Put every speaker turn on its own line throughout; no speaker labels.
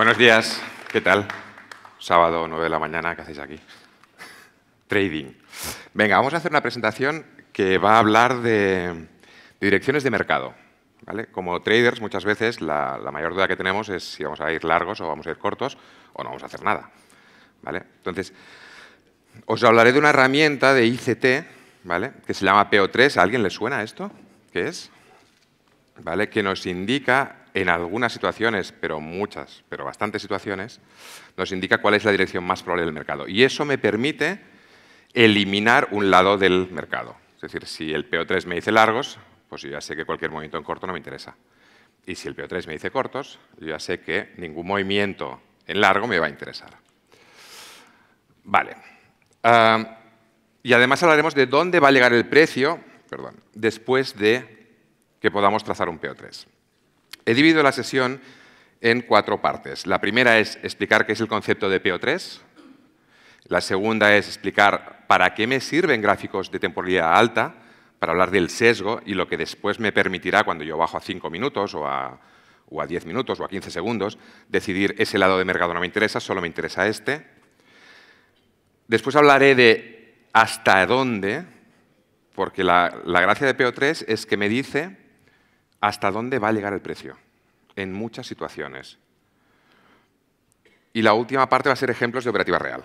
Buenos días, ¿qué tal? Sábado 9 de la mañana, ¿qué hacéis aquí? Trading. Venga, vamos a hacer una presentación que va a hablar de, direcciones de mercado. ¿vale? Como traders, muchas veces la, mayor duda que tenemos es si vamos a ir largos o vamos a ir cortos o no vamos a hacer nada. ¿vale? Entonces, os hablaré de una herramienta de ICT ¿vale? que se llama PO3. alguien le suena esto? ¿Qué es? ¿Vale? Que nos indica en algunas situaciones, pero muchas, pero bastantes situaciones, nos indica cuál es la dirección más probable del mercado. Y eso me permite eliminar un lado del mercado. Es decir, si el PO3 me dice largos, pues yo ya sé que cualquier movimiento en corto no me interesa. Y si el PO3 me dice cortos, yo ya sé que ningún movimiento en largo me va a interesar. Vale. y además hablaremos de dónde va a llegar el precio después de que podamos trazar un PO3. He dividido la sesión en cuatro partes. La primera es explicar qué es el concepto de PO3. La segunda es explicar para qué me sirven gráficos de temporalidad alta, para hablar del sesgo y lo que después me permitirá, cuando yo bajo a 5 minutos o a, diez 10 minutos o a 15 segundos, decidir ese lado de mercado no me interesa, solo me interesa este. Después hablaré de hasta dónde, porque la, la gracia de PO3 es que me dice hasta dónde va a llegar el precio en muchas situaciones. Y la última parte va a ser ejemplos de operativa real.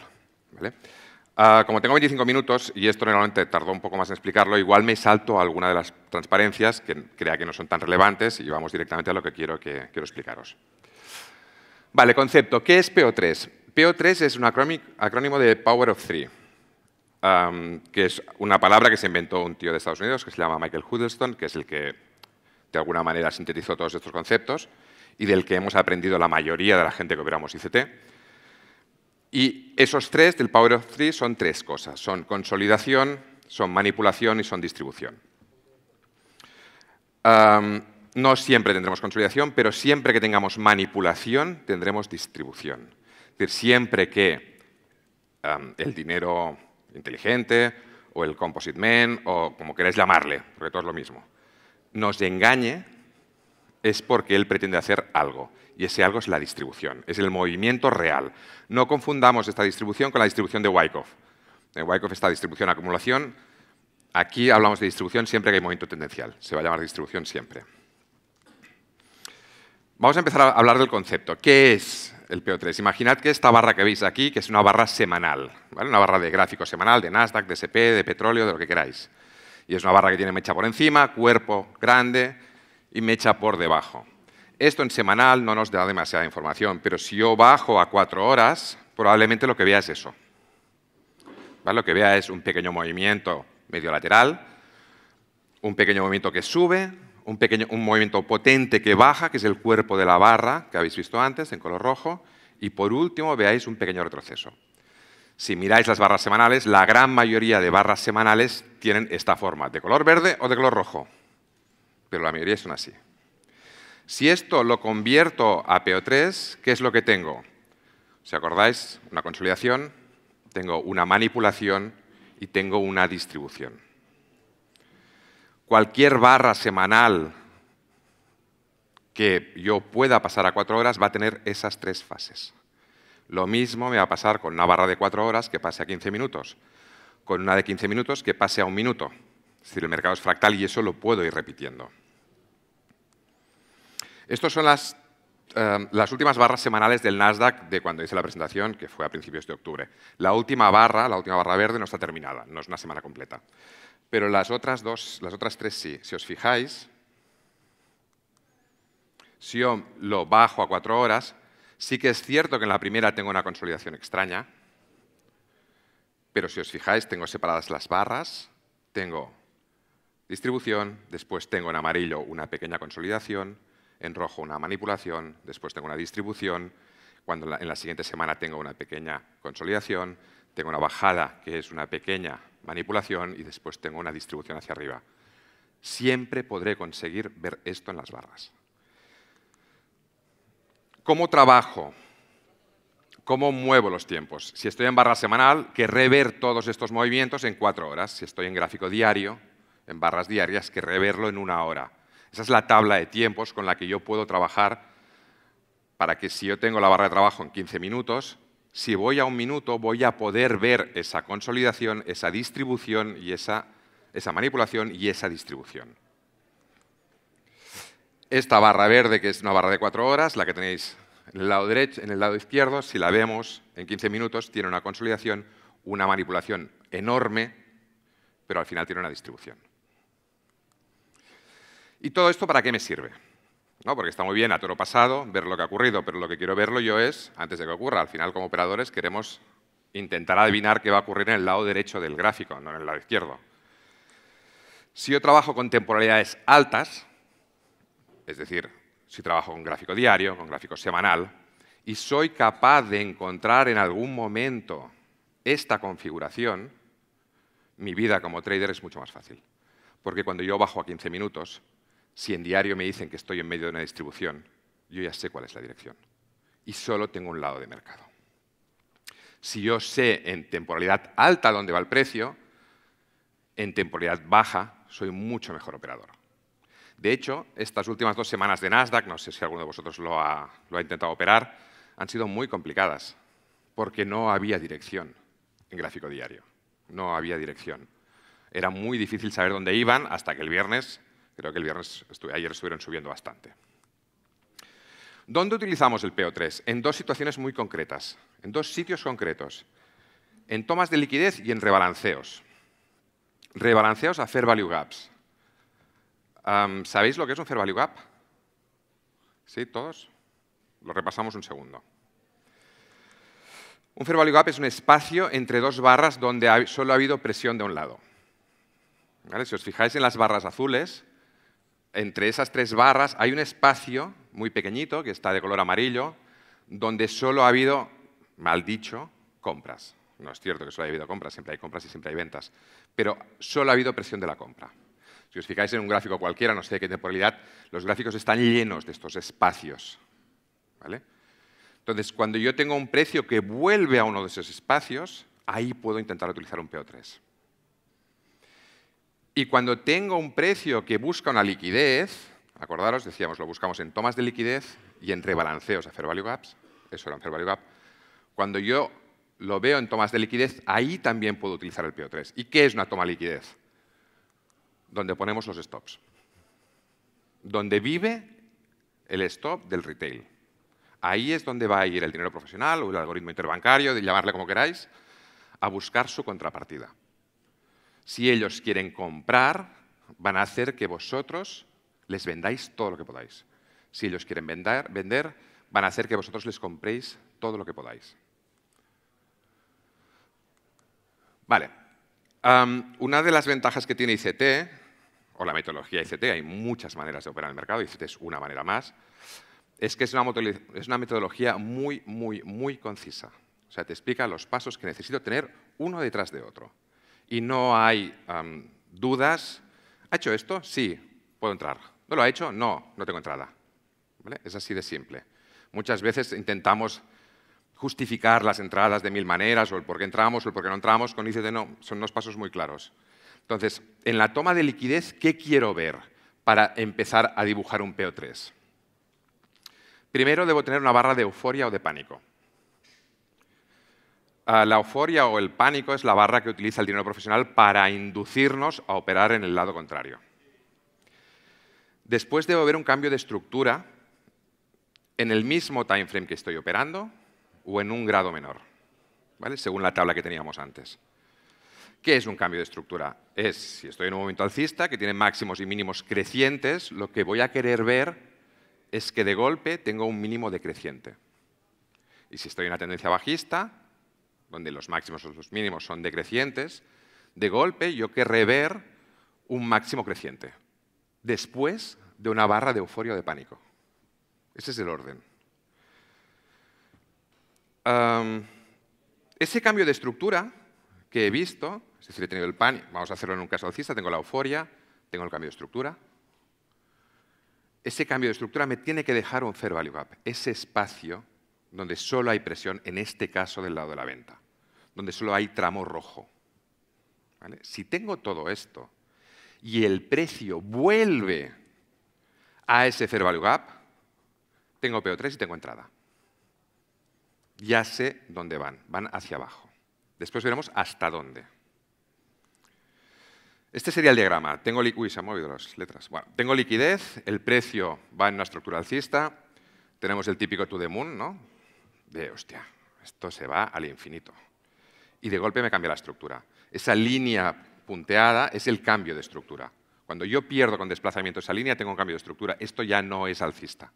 Ah, como tengo 25 minutos, y esto normalmente tardó un poco más en explicarlo, igual me salto a alguna de las transparencias que crea que no son tan relevantes y vamos directamente a lo que quiero, explicaros. Vale, concepto. ¿Qué es PO3? PO3 es un acrónimo de Power of Three, que es una palabra que se inventó un tío de Estados Unidos que se llama Michael Huddleston, que es el que de alguna manera sintetizó todos estos conceptos y del que hemos aprendido la mayoría de la gente que operamos ICT. Y esos tres del Power of Three son tres cosas. Son consolidación, son manipulación y son distribución. no siempre tendremos consolidación, pero siempre que tengamos manipulación tendremos distribución. Es decir, siempre que el dinero inteligente o el composite man o como queráis llamarle, porque todo es lo mismo, nos engañe es porque él pretende hacer algo. Y ese algo es la distribución, es el movimiento real. No confundamos esta distribución con la distribución de Wyckoff. En Wyckoff está distribución-acumulación. Aquí hablamos de distribución siempre que hay movimiento tendencial. Se va a llamar distribución siempre. Vamos a empezar a hablar del concepto. ¿Qué es el PO3? Imaginad que esta barra que veis aquí, que es una barra semanal, una barra de gráfico semanal, de Nasdaq, de SP, de petróleo, de lo que queráis. Y es una barra que tiene mecha por encima, cuerpo grande y mecha por debajo. Esto en semanal no nos da demasiada información, pero si yo bajo a cuatro horas, probablemente lo que vea es eso. Lo que vea es un pequeño movimiento medio lateral, un pequeño movimiento que sube, un, un movimiento potente que baja, que es el cuerpo de la barra que habéis visto antes en color rojo, y por último veáis un pequeño retroceso. Si miráis las barras semanales, la gran mayoría de barras semanales tienen esta forma, de color verde o de color rojo, pero la mayoría son así. Si esto lo convierto a PO3, ¿qué es lo que tengo? ¿Se acordáis? Una consolidación, tengo una manipulación y tengo una distribución. Cualquier barra semanal que yo pueda pasar a cuatro horas va a tener esas tres fases. Lo mismo me va a pasar con una barra de cuatro horas que pase a quince minutos, con una de quince minutos que pase a un minuto. Es decir, el mercado es fractal y eso lo puedo ir repitiendo. Estas son eh, las, últimas barras semanales del Nasdaq de cuando hice la presentación, que fue a principios de octubre. La última barra, la última barra verde, no está terminada, no es una semana completa. Pero las otras, dos, las otras tres sí. Si os fijáis, si yo lo bajo a cuatro horas, Sí que es cierto que en la primera tengo una consolidación extraña, pero si os fijáis tengo separadas las barras, tengo distribución, después tengo en amarillo una pequeña consolidación, en rojo una manipulación, después tengo una distribución, cuando en la, en la siguiente semana tengo una pequeña consolidación, tengo una bajada que es una pequeña manipulación y después tengo una distribución hacia arriba. Siempre podré conseguir ver esto en las barras. ¿Cómo trabajo? ¿Cómo muevo los tiempos? Si estoy en barra semanal, que rever todos estos movimientos en cuatro horas. Si estoy en gráfico diario, en barras diarias, que reverlo en una hora. Esa es la tabla de tiempos con la que yo puedo trabajar para que si yo tengo la barra de trabajo en 15 minutos, si voy a un minuto voy a poder ver esa consolidación, esa distribución y esa manipulación y esa distribución esta barra verde, que es una barra de cuatro horas, la que tenéis en el lado derecho, en el lado izquierdo, si la vemos en 15 minutos, tiene una consolidación, una manipulación enorme, pero al final tiene una distribución. ¿Y todo esto para qué me sirve? ¿No? Porque está muy bien a toro pasado ver lo que ha ocurrido, pero lo que quiero verlo yo es, antes de que ocurra, al final como operadores queremos intentar adivinar qué va a ocurrir en el lado derecho del gráfico, no en el lado izquierdo. Si yo trabajo con temporalidades altas, es decir, si trabajo con gráfico diario, con gráfico semanal, y soy capaz de encontrar en algún momento esta configuración, mi vida como trader es mucho más fácil. Porque cuando yo bajo a 15 minutos, si en diario me dicen que estoy en medio de una distribución, yo ya sé cuál es la dirección. Y solo tengo un lado de mercado. Si yo sé en temporalidad alta dónde va el precio, en temporalidad baja soy mucho mejor operador. De hecho, estas últimas dos semanas de Nasdaq, no sé si alguno de vosotros lo ha, intentado operar, han sido muy complicadas, porque no había dirección en gráfico diario. No había dirección. Era muy difícil saber dónde iban hasta que el viernes, creo que el viernes, ayer estuvieron subiendo bastante. ¿Dónde utilizamos el PO3? En dos situaciones muy concretas, en dos sitios concretos, en tomas de liquidez y en rebalanceos. Rebalanceos a fair value gaps. ¿Sabéis lo que es un Fair Value Gap? ¿Sí? ¿Todos? Lo repasamos un segundo. Un Fair Value Gap es un espacio entre dos barras donde solo ha habido presión de un lado. Si os fijáis en las barras azules, entre esas tres barras hay un espacio muy pequeñito, que está de color amarillo, donde solo ha habido, mal dicho, compras. No es cierto que solo haya habido compras, siempre hay compras y siempre hay ventas, pero solo ha habido presión de la compra. Si os fijáis en un gráfico cualquiera, no sé de qué temporalidad, los gráficos están llenos de estos espacios. Entonces, cuando yo tengo un precio que vuelve a uno de esos espacios, ahí puedo intentar utilizar un PO3. Y cuando tengo un precio que busca una liquidez, acordaros, decíamos, lo buscamos en tomas de liquidez y en rebalanceos a fair value gaps, eso era un fair value gap, cuando yo lo veo en tomas de liquidez, ahí también puedo utilizar el PO3. ¿Y qué es una toma de liquidez? donde ponemos los stops. Donde vive el stop del retail. Ahí es donde va a ir el dinero profesional o el algoritmo interbancario, de llamarle como queráis, a buscar su contrapartida. Si ellos quieren comprar, van a hacer que vosotros les vendáis todo lo que podáis. Si ellos quieren vender, vender van a hacer que vosotros les compréis todo lo que podáis. Vale. una de las ventajas que tiene ICT o la metodología ICT, hay muchas maneras de operar el mercado, ICT es una manera más, es que es una, metodología muy, muy, muy concisa. O sea, te explica los pasos que necesito tener uno detrás de otro. Y no hay dudas. ¿Ha hecho esto? Sí, puedo entrar. ¿No lo ha hecho? No, no tengo entrada. Es así de simple. Muchas veces intentamos justificar las entradas de mil maneras, o el por qué entramos, o el por qué no entramos, con ICT no, son unos pasos muy claros. Entonces, en la toma de liquidez, ¿qué quiero ver para empezar a dibujar un PO3? Primero debo tener una barra de euforia o de pánico. Ah, la euforia o el pánico es la barra que utiliza el dinero profesional para inducirnos a operar en el lado contrario. Después debo ver un cambio de estructura en el mismo time frame que estoy operando o en un grado menor, ¿vale? según la tabla que teníamos antes. ¿Qué es un cambio de estructura? Es, si estoy en un momento alcista, que tiene máximos y mínimos crecientes, lo que voy a querer ver es que de golpe tengo un mínimo decreciente. Y si estoy en una tendencia bajista, donde los máximos o los mínimos son decrecientes, de golpe yo querré ver un máximo creciente, después de una barra de euforia o de pánico. Ese es el orden. ese cambio de estructura que he visto si decir, he tenido el pan, vamos a hacerlo en un caso alcista, tengo la euforia, tengo el cambio de estructura. Ese cambio de estructura me tiene que dejar un fair value gap, ese espacio donde solo hay presión, en este caso del lado de la venta, donde solo hay tramo rojo. Si tengo todo esto y el precio vuelve a ese fair value gap, tengo PO3 y tengo entrada. Ya sé dónde van, van hacia abajo. Después veremos hasta dónde. Este sería el diagrama. Tengo, letras. tengo liquidez, el precio va en una estructura alcista, tenemos el típico to the moon, ¿no? De, hostia, esto se va al infinito. Y de golpe me cambia la estructura. Esa línea punteada es el cambio de estructura. Cuando yo pierdo con desplazamiento esa línea, tengo un cambio de estructura. Esto ya no es alcista.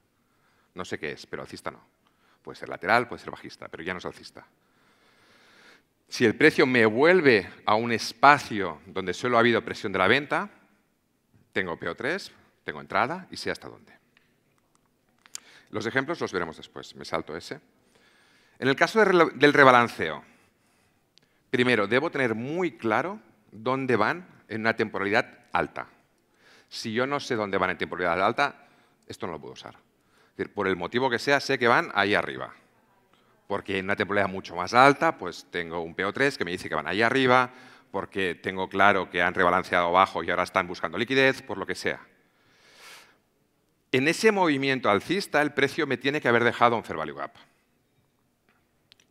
No sé qué es, pero alcista no. Puede ser lateral, puede ser bajista, pero ya no es alcista. Si el precio me vuelve a un espacio donde solo ha habido presión de la venta, tengo PO3, tengo entrada y sé hasta dónde. Los ejemplos los veremos después, me salto ese. En el caso del rebalanceo, primero, debo tener muy claro dónde van en una temporalidad alta. Si yo no sé dónde van en temporalidad alta, esto no lo puedo usar. Por el motivo que sea, sé que van ahí arriba porque en una temporada mucho más alta, pues tengo un PO3 que me dice que van ahí arriba, porque tengo claro que han rebalanceado abajo y ahora están buscando liquidez, por lo que sea. En ese movimiento alcista, el precio me tiene que haber dejado un fair value gap.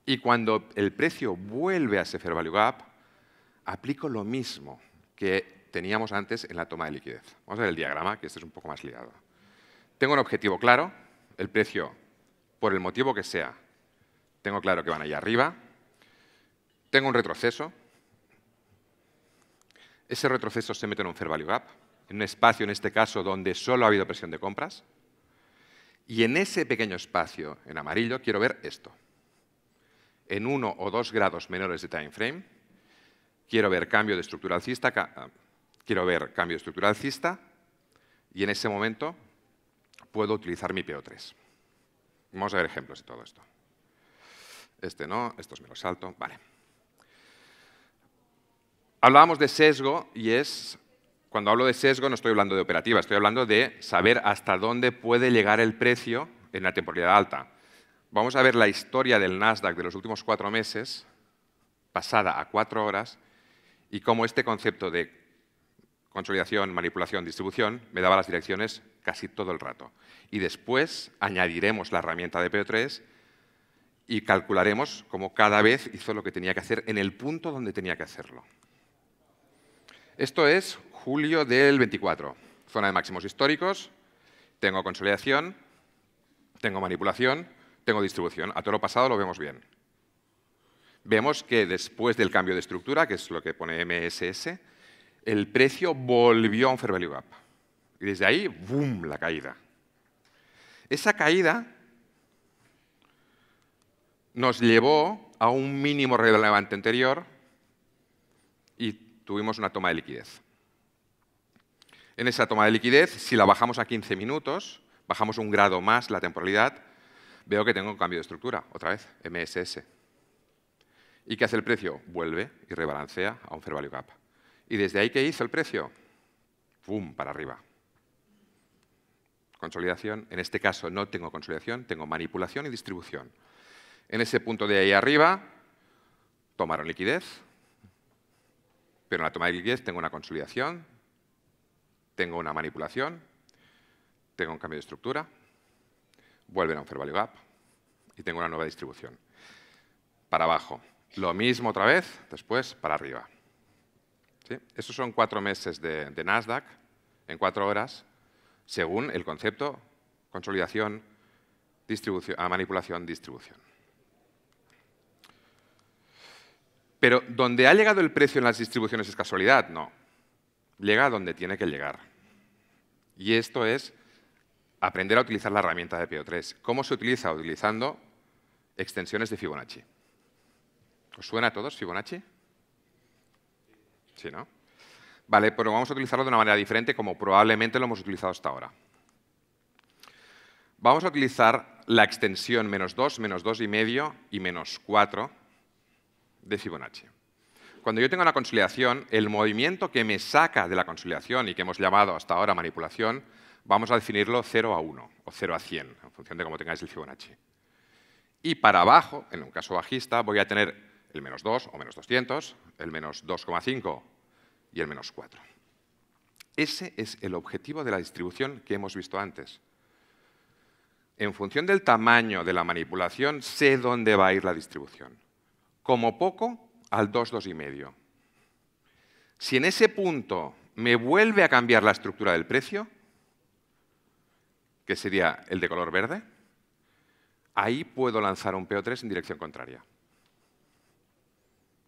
Y cuando el precio vuelve a ese fair value gap, aplico lo mismo que teníamos antes en la toma de liquidez. Vamos a ver el diagrama, que este es un poco más ligado. Tengo un objetivo claro, el precio, por el motivo que sea, tengo claro que van allá arriba. Tengo un retroceso. Ese retroceso se mete en un fair value gap, en un espacio, en este caso, donde solo ha habido presión de compras. Y en ese pequeño espacio, en amarillo, quiero ver esto. En uno o dos grados menores de time frame, quiero ver cambio de estructura alcista, ah, quiero ver cambio de estructura alcista, y en ese momento puedo utilizar mi PO3. Vamos a ver ejemplos de todo esto este no, estos me los salto, vale. Hablábamos de sesgo y es, cuando hablo de sesgo no estoy hablando de operativa, estoy hablando de saber hasta dónde puede llegar el precio en la temporalidad alta. Vamos a ver la historia del Nasdaq de los últimos cuatro meses, pasada a cuatro horas, y cómo este concepto de consolidación, manipulación, distribución me daba las direcciones casi todo el rato. Y después añadiremos la herramienta de PO3 y calcularemos cómo cada vez hizo lo que tenía que hacer en el punto donde tenía que hacerlo. Esto es julio del 24, zona de máximos históricos, tengo consolidación, tengo manipulación, tengo distribución. A todo lo pasado lo vemos bien. Vemos que después del cambio de estructura, que es lo que pone MSS, el precio volvió a un fair value gap. Y desde ahí, ¡boom!, la caída. Esa caída nos llevó a un mínimo relevante anterior y tuvimos una toma de liquidez. En esa toma de liquidez, si la bajamos a 15 minutos, bajamos un grado más la temporalidad, veo que tengo un cambio de estructura, otra vez, MSS. ¿Y qué hace el precio? Vuelve y rebalancea a un fair value gap. ¿Y desde ahí qué hizo el precio? ¡Pum! Para arriba. Consolidación. En este caso no tengo consolidación, tengo manipulación y distribución en ese punto de ahí arriba, tomaron liquidez, pero en la toma de liquidez tengo una consolidación, tengo una manipulación, tengo un cambio de estructura, vuelven a un fair value gap y tengo una nueva distribución. Para abajo. Lo mismo otra vez, después para arriba. Estos son cuatro meses de, Nasdaq en cuatro horas, según el concepto consolidación, distribución, ah, manipulación, distribución. Pero donde ha llegado el precio en las distribuciones es casualidad, no. Llega a donde tiene que llegar. Y esto es aprender a utilizar la herramienta de PO3. ¿Cómo se utiliza? Utilizando extensiones de Fibonacci. ¿Os suena a todos Fibonacci? Sí, ¿no? Vale, pero vamos a utilizarlo de una manera diferente como probablemente lo hemos utilizado hasta ahora. Vamos a utilizar la extensión menos 2, menos dos y medio y menos 4 de Fibonacci. Cuando yo tengo una consolidación, el movimiento que me saca de la consolidación y que hemos llamado hasta ahora manipulación, vamos a definirlo 0 a 1 o 0 a 100, en función de cómo tengáis el Fibonacci. Y para abajo, en un caso bajista, voy a tener el menos 2 o menos 200, el menos 2,5 y el menos 4. Ese es el objetivo de la distribución que hemos visto antes. En función del tamaño de la manipulación, sé dónde va a ir la distribución como poco al 2, medio Si en ese punto me vuelve a cambiar la estructura del precio, que sería el de color verde, ahí puedo lanzar un PO3 en dirección contraria.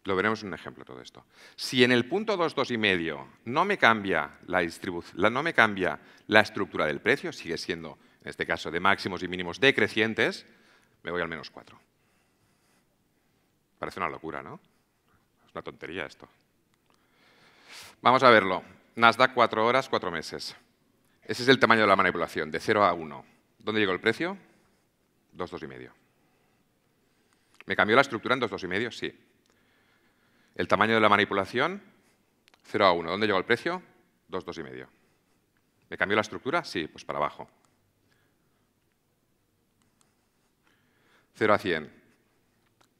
Lo veremos en un ejemplo todo esto. Si en el punto 2, 2,5 no me cambia la no me cambia la estructura del precio, sigue siendo, en este caso, de máximos y mínimos decrecientes, me voy al menos 4. Parece una locura, ¿no? Es una tontería esto. Vamos a verlo. Nasdaq cuatro horas, cuatro meses. Ese es el tamaño de la manipulación, de 0 a 1. ¿Dónde llegó el precio? 2, 2,5. ¿Me cambió la estructura en 2, 2,5? Sí. El tamaño de la manipulación, 0 a 1. ¿Dónde llegó el precio? 2, 2,5. ¿Me cambió la estructura? Sí, pues para abajo. 0 a 100.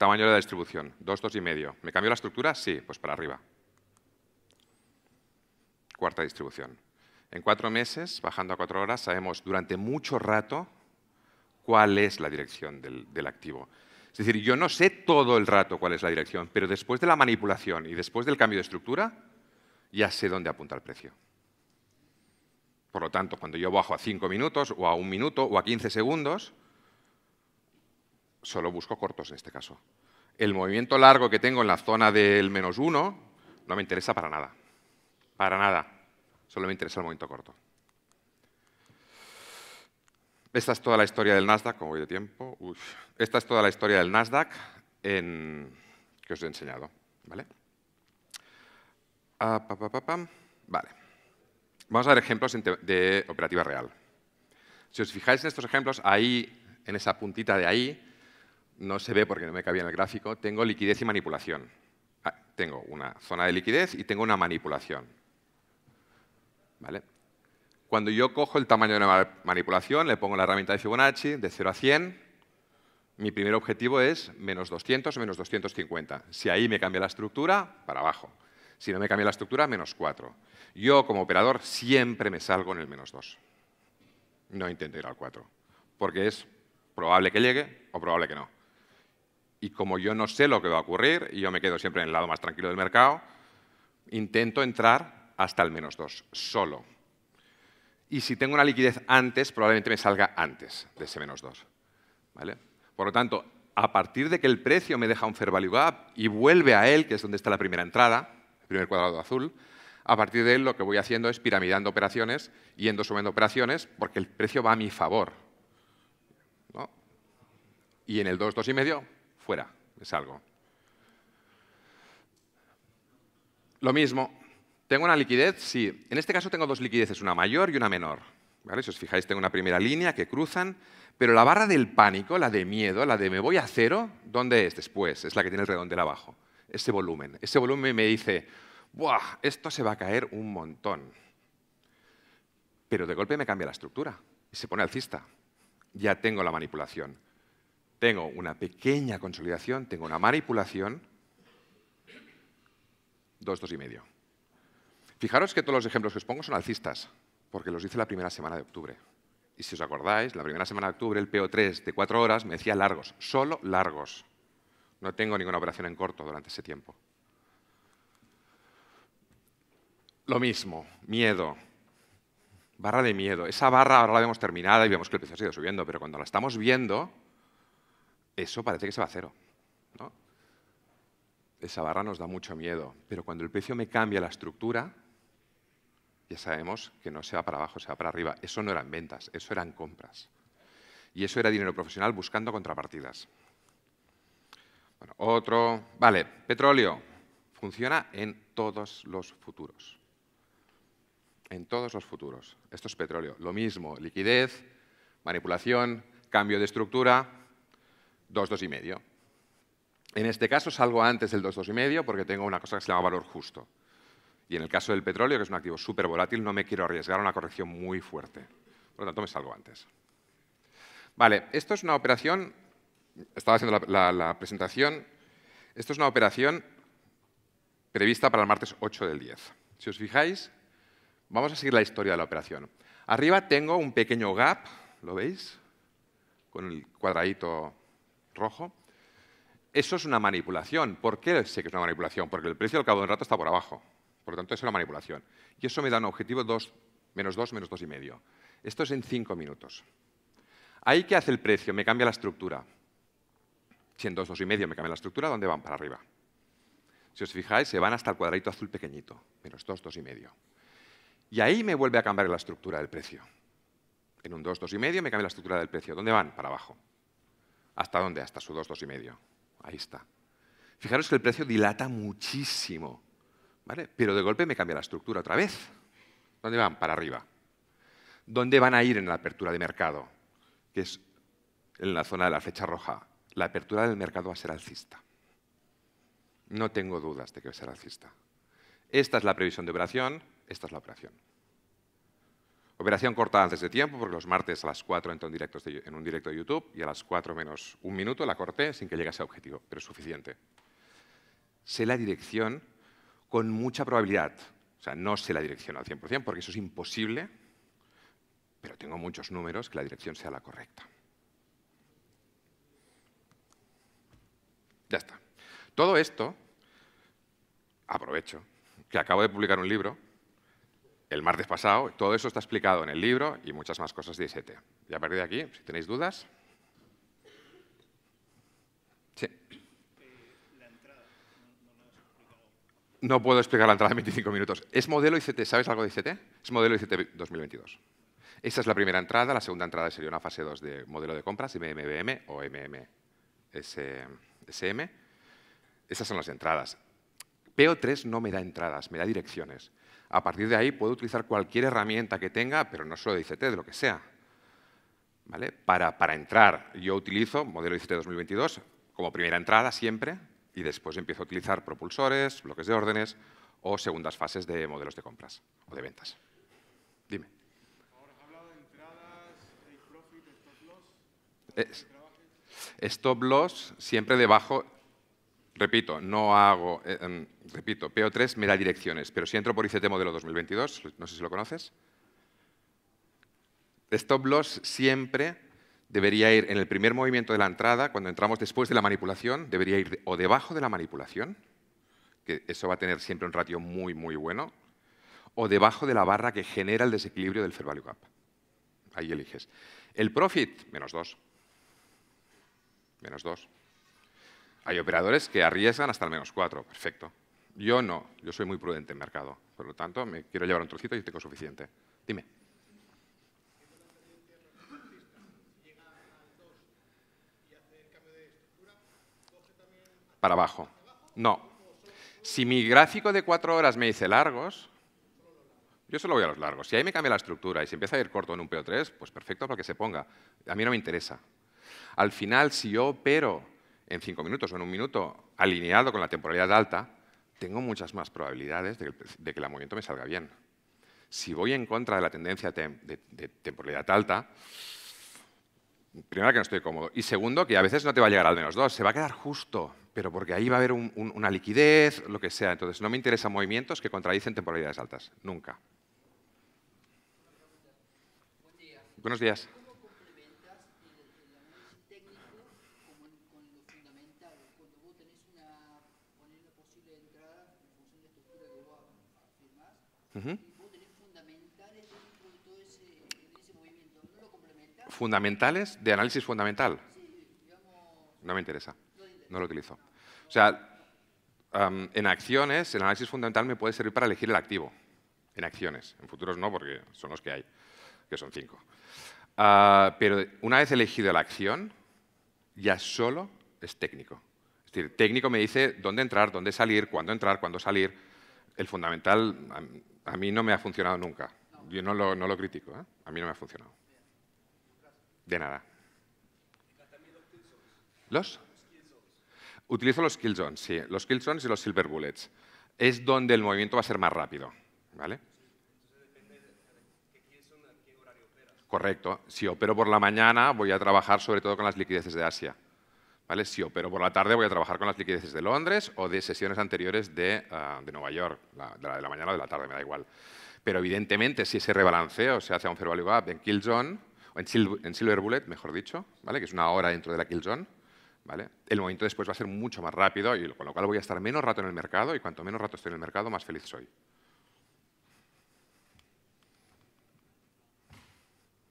Tamaño de la distribución, 2, medio. ¿Me cambió la estructura? Sí, pues para arriba. Cuarta distribución. En cuatro meses, bajando a cuatro horas, sabemos durante mucho rato cuál es la dirección del, activo. Es decir, yo no sé todo el rato cuál es la dirección, pero después de la manipulación y después del cambio de estructura, ya sé dónde apunta el precio. Por lo tanto, cuando yo bajo a cinco minutos o a un minuto o a 15 segundos, solo busco cortos en este caso. El movimiento largo que tengo en la zona del menos uno no me interesa para nada. Para nada. Solo me interesa el movimiento corto. Esta es toda la historia del Nasdaq, como voy de tiempo. Esta es toda la historia del Nasdaq que os he enseñado. ¿Vale? Ah, vale. Vamos a ver ejemplos de operativa real. Si os fijáis en estos ejemplos, ahí, en esa puntita de ahí, no se ve porque no me cabía en el gráfico, tengo liquidez y manipulación. Ah, tengo una zona de liquidez y tengo una manipulación. ¿Vale? Cuando yo cojo el tamaño de una manipulación, le pongo la herramienta de Fibonacci de 0 a 100, mi primer objetivo es menos 200 o menos 250. Si ahí me cambia la estructura, para abajo. Si no me cambia la estructura, menos 4. Yo, como operador, siempre me salgo en el menos 2. No intento ir al 4, porque es probable que llegue o probable que no y como yo no sé lo que va a ocurrir, y yo me quedo siempre en el lado más tranquilo del mercado, intento entrar hasta el menos 2, solo. Y si tengo una liquidez antes, probablemente me salga antes de ese menos 2. ¿vale? Por lo tanto, a partir de que el precio me deja un fair value gap y vuelve a él, que es donde está la primera entrada, el primer cuadrado azul, a partir de él lo que voy haciendo es piramidando operaciones, yendo subiendo operaciones, porque el precio va a mi favor. Y en el 2, 2,5 fuera, es algo. Lo mismo, ¿tengo una liquidez? Sí. En este caso tengo dos liquideces, una mayor y una menor. Si os fijáis, tengo una primera línea que cruzan, pero la barra del pánico, la de miedo, la de me voy a cero, ¿dónde es después? Es la que tiene el redondel abajo. Ese volumen. Ese volumen me dice, ¡buah! Esto se va a caer un montón. Pero de golpe me cambia la estructura y se pone alcista. Ya tengo la manipulación. Tengo una pequeña consolidación, tengo una manipulación, dos, dos y medio. Fijaros que todos los ejemplos que os pongo son alcistas, porque los hice la primera semana de octubre. Y si os acordáis, la primera semana de octubre el PO3 de cuatro horas me decía largos, solo largos. No tengo ninguna operación en corto durante ese tiempo. Lo mismo, miedo. Barra de miedo. Esa barra ahora la vemos terminada y vemos que el precio ha ido subiendo, pero cuando la estamos viendo, eso parece que se va a cero. Esa barra nos da mucho miedo, pero cuando el precio me cambia la estructura, ya sabemos que no se va para abajo, se va para arriba. Eso no eran ventas, eso eran compras. Y eso era dinero profesional buscando contrapartidas. otro, vale, petróleo. Funciona en todos los futuros. En todos los futuros. Esto es petróleo. Lo mismo, liquidez, manipulación, cambio de estructura, 2, 2 y medio. En este caso salgo antes del 2, 2 y medio porque tengo una cosa que se llama valor justo. Y en el caso del petróleo, que es un activo súper volátil, no me quiero arriesgar a una corrección muy fuerte. Por lo tanto, me salgo antes. Vale, esto es una operación, estaba haciendo la, la presentación, esto es una operación prevista para el martes 8 del 10. Si os fijáis, vamos a seguir la historia de la operación. Arriba tengo un pequeño gap, ¿lo veis? Con el cuadradito rojo, eso es una manipulación. ¿Por qué sé que es una manipulación? Porque el precio al cabo de un rato está por abajo. Por lo tanto, es una manipulación. Y eso me da un objetivo 2, menos 2, menos 2,5. y medio. Esto es en 5 minutos. Ahí, ¿qué hace el precio? Me cambia la estructura. Si en dos, y medio me cambia la estructura, ¿dónde van? Para arriba. Si os fijáis, se van hasta el cuadradito azul pequeñito, menos dos, dos y medio. Y ahí me vuelve a cambiar la estructura del precio. En un 2, 2,5 y medio me cambia la estructura del precio. ¿Dónde van? Para abajo. ¿Hasta dónde? Hasta su 2, 2,5. Ahí está. Fijaros que el precio dilata muchísimo, ¿vale? Pero de golpe me cambia la estructura otra vez. ¿Dónde van? Para arriba. ¿Dónde van a ir en la apertura de mercado? Que es en la zona de la flecha roja. La apertura del mercado va a ser alcista. No tengo dudas de que va a ser alcista. Esta es la previsión de operación, esta es la operación. Operación cortada antes de tiempo, porque los martes a las 4 entro directos en un directo de YouTube y a las 4 menos un minuto la corté sin que llegase a objetivo, pero es suficiente. Sé la dirección con mucha probabilidad. O sea, no sé la dirección al 100%, porque eso es imposible, pero tengo muchos números que la dirección sea la correcta. Ya está. Todo esto, aprovecho, que acabo de publicar un libro el martes pasado. Todo eso está explicado en el libro y muchas más cosas de a partir de aquí, si tenéis dudas. Sí. No puedo explicar la entrada en 25 minutos. Es modelo ICT, ¿sabes algo de ICT? Es modelo ICT 2022. Esa es la primera entrada, la segunda entrada sería una fase 2 de modelo de compras, MMBM o MMSM. Estas son las entradas. PO3 no me da entradas, me da direcciones. A partir de ahí puedo utilizar cualquier herramienta que tenga, pero no solo de ICT, de lo que sea. ¿Vale? Para, entrar, yo utilizo modelo ICT 2022 como primera entrada siempre y después empiezo a utilizar propulsores, bloques de órdenes o segundas fases de modelos de compras o de ventas. Dime. Ahora has hablado de entradas, take profit, stop loss. Stop loss siempre debajo Repito, no hago, eh, em, repito, PO3 me da direcciones, pero si entro por ICT modelo 2022, no sé si lo conoces, stop loss siempre debería ir en el primer movimiento de la entrada, cuando entramos después de la manipulación, debería ir o debajo de la manipulación, que eso va a tener siempre un ratio muy, muy bueno, o debajo de la barra que genera el desequilibrio del fair value gap. Ahí eliges. El profit, menos dos, Menos dos. Hay operadores que arriesgan hasta el menos 4, perfecto. Yo no, yo soy muy prudente en mercado. Por lo tanto, me quiero llevar un trocito y tengo suficiente. Dime. Para abajo. No. Si mi gráfico de cuatro horas me dice largos, yo solo voy a los largos. Si ahí me cambia la estructura y se empieza a ir corto en un PO3, pues perfecto para que se ponga. A mí no me interesa. Al final, si yo opero en cinco minutos o en un minuto alineado con la temporalidad alta, tengo muchas más probabilidades de que, el movimiento me salga bien. Si voy en contra de la tendencia de, temporalidad alta, primero que no estoy cómodo y segundo que a veces no te va a llegar al menos dos, se va a quedar justo, pero porque ahí va a haber una liquidez, lo que sea. Entonces no me interesan movimientos que contradicen temporalidades altas, nunca. Buenos días. fundamentales de análisis fundamental. No me interesa, no lo utilizo. O sea, en acciones, el análisis fundamental me puede servir para elegir el activo. En acciones, en futuros no, porque son los que hay, que son cinco. Ah, pero una vez elegido la acción, ya solo es técnico. Es decir, técnico me dice dónde entrar, dónde salir, cuándo entrar, cuándo salir. El fundamental a mí no me ha funcionado nunca. Yo no lo, no lo critico, ¿eh? a mí no me ha funcionado. De nada. ¿Los? Utilizo los Zones, sí, los Zones y los silver bullets. Es donde el movimiento va a ser más rápido, ¿vale? Correcto. Si opero por la mañana, voy a trabajar sobre todo con las liquideces de Asia. ¿vale? Sí, pero por la tarde voy a trabajar con las liquideces de Londres o de sesiones anteriores de, ah, Nueva York, de la mañana o de la tarde, me da igual. Pero evidentemente, si ese rebalanceo se hace a un fair value gap ah, en kill o en, silver bullet, mejor dicho, ¿vale? que es una hora dentro de la kill ¿Vale? El momento después va a ser mucho más rápido, y con lo cual voy a estar menos rato en el mercado, y cuanto menos rato estoy en el mercado, más feliz soy.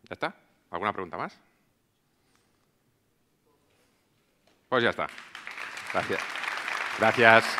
¿Ya está? ¿Alguna pregunta más? Pues ya está. Gracias. Gracias.